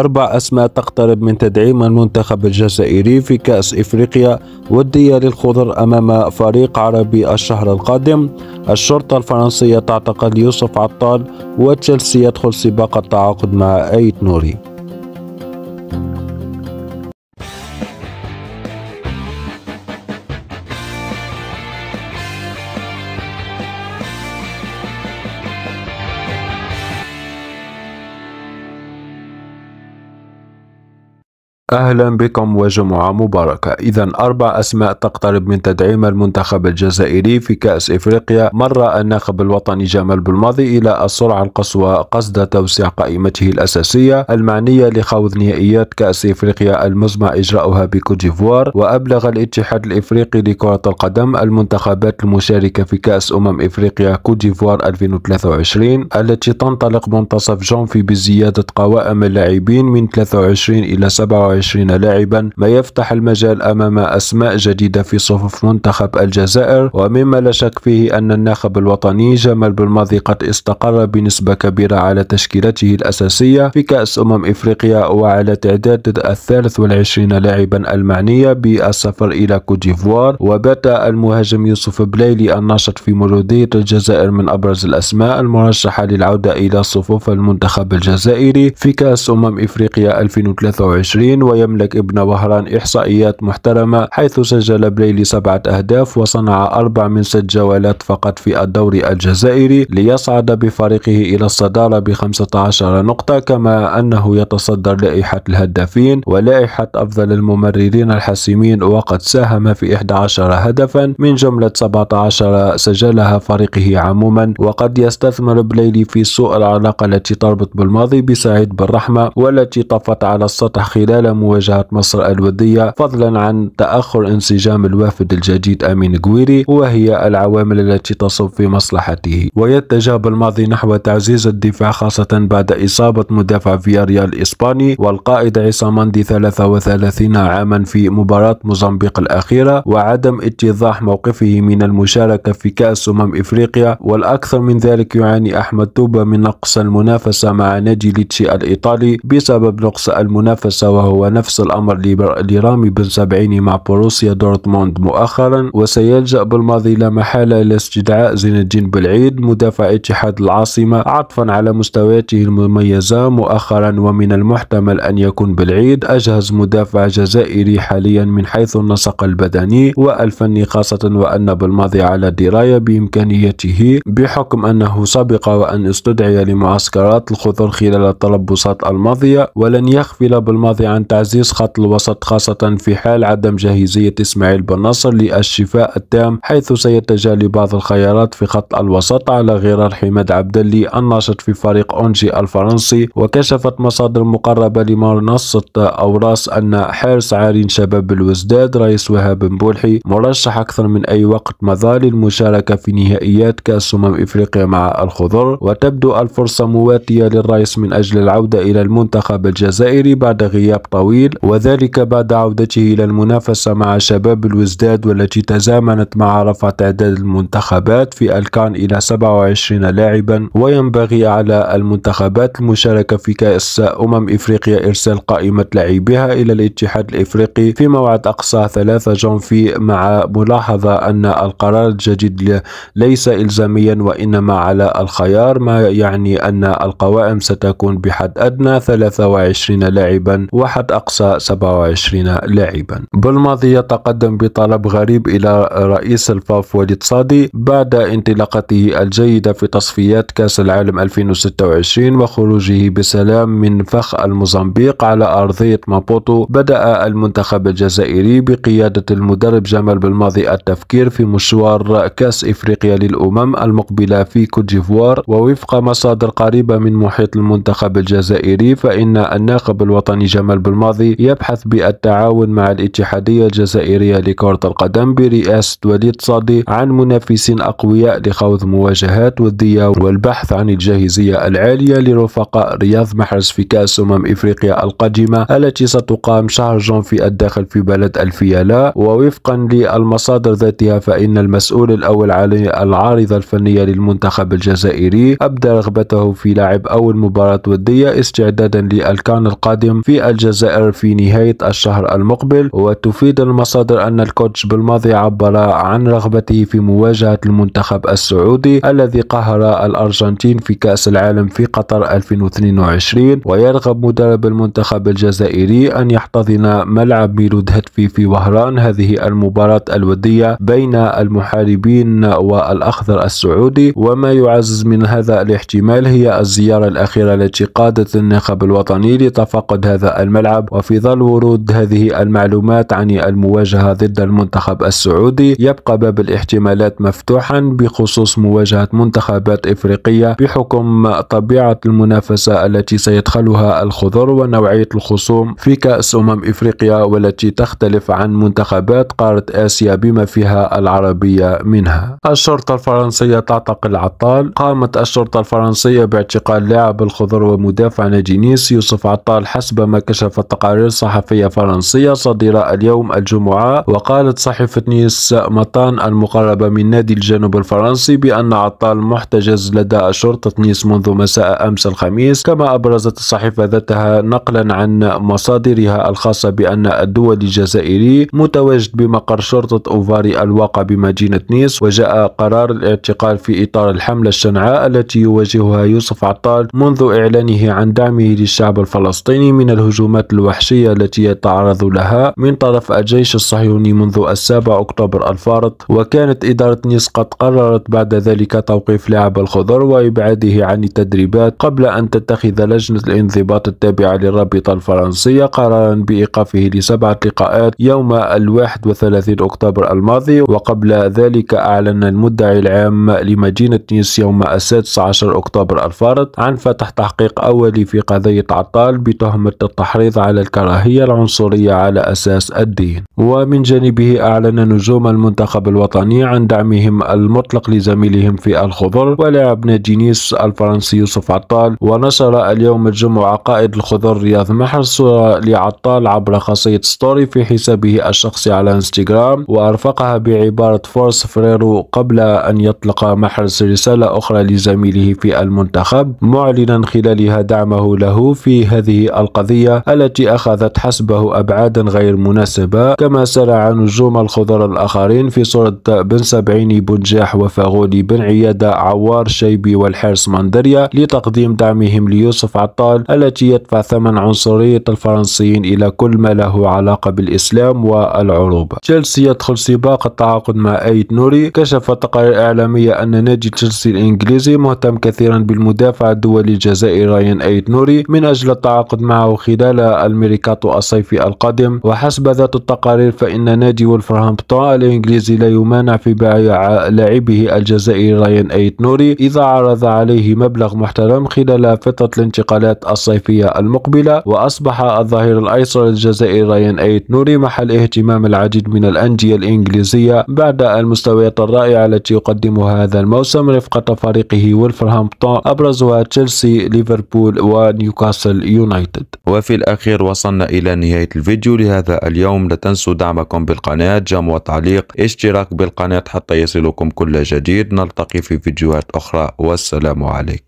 أربع أسماء تقترب من تدعيم المنتخب الجزائري في كأس إفريقيا ودية للخضر أمام فريق عربي الشهر القادم الشرطة الفرنسية تعتقل يوسف عطال وتشيلسي يدخل سباق التعاقد مع أيت نوري أهلا بكم وجمعة مباركة إذا أربع أسماء تقترب من تدعيم المنتخب الجزائري في كأس إفريقيا مر الناخب الوطني جمال بالماضي إلى السرعة القصوى قصد توسيع قائمته الأساسية المعنية لخوض نهائيات كأس إفريقيا المزمع إجراؤها بكوتيفوار وأبلغ الاتحاد الإفريقي لكرة القدم المنتخبات المشاركة في كأس أمم إفريقيا كوتيفوار 2023 التي تنطلق منتصف جون في بزيادة قوائم اللاعبين من 23 إلى 27 20 لاعبا ما يفتح المجال أمام أسماء جديدة في صفوف منتخب الجزائر ومما لا شك فيه أن الناخب الوطني جمال بالماضي قد استقر بنسبة كبيرة على تشكيلته الأساسية في كأس أمم إفريقيا وعلى تعداد الثالث والعشرين لاعبا المعنية بالسفر إلى كوديفوار وبات المهاجم يوسف بليلي الناشط في مولودية الجزائر من أبرز الأسماء المرشحة للعودة إلى صفوف المنتخب الجزائري في كأس أمم إفريقيا 2023 ويملك ابن وهران إحصائيات محترمة حيث سجل بليلي سبعة أهداف وصنع أربع من ست جولات فقط في الدوري الجزائري ليصعد بفريقه إلى الصدارة ب 15 نقطة كما أنه يتصدر لائحة الهدافين ولائحة أفضل الممررين الحاسمين وقد ساهم في 11 هدفا من جملة 17 سجلها فريقه عموما وقد يستثمر بليلي في سوء العلاقة التي تربط بالماضي بسعيد بالرحمة والتي طفت على السطح خلال مواجهة مصر الودية فضلا عن تأخر انسجام الوافد الجديد أمين قويري وهي العوامل التي تصب في مصلحته ويتجه بالماضي نحو تعزيز الدفاع خاصة بعد إصابة مدافع فياريال الإسباني والقائد عصاماندي 33 عاما في مباراة موزمبيق الأخيرة وعدم اتضاح موقفه من المشاركة في كأس أمم إفريقيا والأكثر من ذلك يعاني أحمد توبة من نقص المنافسة مع نادي ليتشي الإيطالي بسبب نقص المنافسة وهو ونفس الأمر لرامي بن سبعيني مع بروسيا دورتموند مؤخرا وسيلجأ بالماضي لا محالة إلى استدعاء زين الدين بالعيد مدافع اتحاد العاصمة عطفا على مستوياته المميزة مؤخرا ومن المحتمل أن يكون بالعيد أجهز مدافع جزائري حاليا من حيث النسق البدني والفني خاصة وأن بالماضي على دراية بإمكانيته بحكم أنه سبق وأن استدعي لمعسكرات الخضر خلال التربصات الماضية ولن يغفل بالماضي عن تعزيز خط الوسط خاصة في حال عدم جاهزية إسماعيل بن نصر للشفاء التام حيث سيتجه لبعض الخيارات في خط الوسط على غرار حماد عبدلي الناشط في فريق أونجي الفرنسي وكشفت مصادر مقربة لمنصة أوراس أن حارس عارين شباب الوزداد رئيس وهاب بن بولحي مرشح أكثر من أي وقت مضى للمشاركة في نهائيات كأس أمم إفريقيا مع الخضر وتبدو الفرصة مواتية للرئيس من أجل العودة إلى المنتخب الجزائري بعد غياب طويل طويل وذلك بعد عودته إلى المنافسة مع شباب الوزداد والتي تزامنت مع رفع تعداد المنتخبات في الكان إلى 27 لاعبا وينبغي على المنتخبات المشاركة في كأس أمم إفريقيا إرسال قائمة لاعبيها إلى الاتحاد الإفريقي في موعد أقصى 3 جونفي مع ملاحظة أن القرار الجديد ليس إلزاميا وإنما على الخيار ما يعني أن القوائم ستكون بحد أدنى 23 لاعبا وحد أقصى 27 لاعبا بالماضي تقدم بطلب غريب إلى رئيس الفاف وليد صادي بعد انطلاقته الجيدة في تصفيات كأس العالم 2026 وخروجه بسلام من فخ الموزمبيق على أرضية مابوتو بدأ المنتخب الجزائري بقيادة المدرب جمال بالماضي التفكير في مشوار كأس إفريقيا للأمم المقبلة في كوت ديفوار ووفق مصادر قريبة من محيط المنتخب الجزائري فإن الناخب الوطني جمال بالماضي الماضي يبحث بالتعاون مع الاتحادية الجزائرية لكرة القدم برئاسة وليد صادي عن منافسين أقوياء لخوض مواجهات ودية والبحث عن الجاهزية العالية لرفقاء رياض محرز في كأس أمم إفريقيا القادمة التي ستقام شهر جون في الداخل في بلد الفيالة ووفقا للمصادر ذاتها فإن المسؤول الأول على العارضة الفنية للمنتخب الجزائري أبدى رغبته في لعب أول مباراة ودية استعدادا للكان القادم في الجزائر الجزائر في نهاية الشهر المقبل وتفيد المصادر أن الكوتش بالماضي عبر عن رغبته في مواجهة المنتخب السعودي الذي قهر الأرجنتين في كأس العالم في قطر 2022 ويرغب مدرب المنتخب الجزائري أن يحتضن ملعب ميلود هتفي في وهران هذه المباراة الودية بين المحاربين والأخضر السعودي وما يعزز من هذا الاحتمال هي الزيارة الأخيرة التي قادت النخب الوطني لتفقد هذا الملعب المنتخب وفي ظل ورود هذه المعلومات عن المواجهة ضد المنتخب السعودي يبقى باب الاحتمالات مفتوحا بخصوص مواجهة منتخبات إفريقية بحكم طبيعة المنافسة التي سيدخلها الخضر ونوعية الخصوم في كأس أمم إفريقيا والتي تختلف عن منتخبات قارة آسيا بما فيها العربية منها الشرطة الفرنسية تعتقل العطال قامت الشرطة الفرنسية باعتقال لاعب الخضر ومدافع نيس يوسف عطال حسب ما كشفت تقارير صحفية فرنسية صدر اليوم الجمعة وقالت صحيفة نيس مطان المقربة من نادي الجنوب الفرنسي بأن عطال محتجز لدى شرطة نيس منذ مساء أمس الخميس كما أبرزت الصحيفة ذاتها نقلا عن مصادرها الخاصة بأن الدولي الجزائري متواجد بمقر شرطة أوفاري الواقع بمدينة نيس وجاء قرار الاعتقال في إطار الحملة الشنعاء التي يواجهها يوسف عطال منذ إعلانه عن دعمه للشعب الفلسطيني من الهجومات الوحشية التي يتعرض لها من طرف الجيش الصهيوني منذ السابع أكتوبر الفارط وكانت إدارة نيس قد قررت بعد ذلك توقيف لاعب الخضر وإبعاده عن التدريبات قبل أن تتخذ لجنة الانضباط التابعة للرابطة الفرنسية قرارا بإيقافه لسبعة لقاءات يوم الواحد وثلاثين أكتوبر الماضي وقبل ذلك أعلن المدعي العام لمدينة نيس يوم السادس عشر أكتوبر الفارط عن فتح تحقيق أولي في قضية عطال بتهمة التحريض على الكراهية العنصرية على أساس الدين ومن جانبه أعلن نجوم المنتخب الوطني عن دعمهم المطلق لزميلهم في الخضر ولعب نادينيس الفرنسي يوسف عطال ونشر اليوم الجمعة قائد الخضر رياض محر صورة لعطال عبر خاصية ستوري في حسابه الشخصي على انستغرام وأرفقها بعبارة فورس فريرو قبل أن يطلق محرز رسالة أخرى لزميله في المنتخب معلنا خلالها دعمه له في هذه القضية التي التي أخذت حسبه أبعادا غير مناسبة كما سرع نجوم الخضر الآخرين في صورة بن سبعيني بنجاح وفاغولي بن عيادة عوار شيبي والحارس مندريا لتقديم دعمهم ليوسف عطال التي يدفع ثمن عنصرية الفرنسيين إلى كل ما له علاقة بالإسلام والعروبة تشيلسي يدخل سباق التعاقد مع أيد نوري كشف تقارير إعلامية أن نادي تشيلسي الإنجليزي مهتم كثيرا بالمدافع الدولي الجزائري راين أيد نوري من أجل التعاقد معه خلال الميركاتو الصيفي القادم وحسب ذات التقارير فإن نادي ولفرهامبتون الإنجليزي لا يمانع في بيع لاعبه الجزائري راين أيت نوري إذا عرض عليه مبلغ محترم خلال فترة الانتقالات الصيفية المقبلة وأصبح الظهير الأيسر الجزائري راين أيت نوري محل اهتمام العديد من الأندية الإنجليزية بعد المستويات الرائعة التي يقدمها هذا الموسم رفقة فريقه ولفرهامبتون أبرزها تشيلسي ليفربول ونيوكاسل يونايتد وفي الأخير الأخير وصلنا إلى نهاية الفيديو لهذا اليوم لا تنسوا دعمكم بالقناة جم وتعليق اشتراك بالقناة حتى يصلكم كل جديد نلتقي في فيديوهات أخرى والسلام عليكم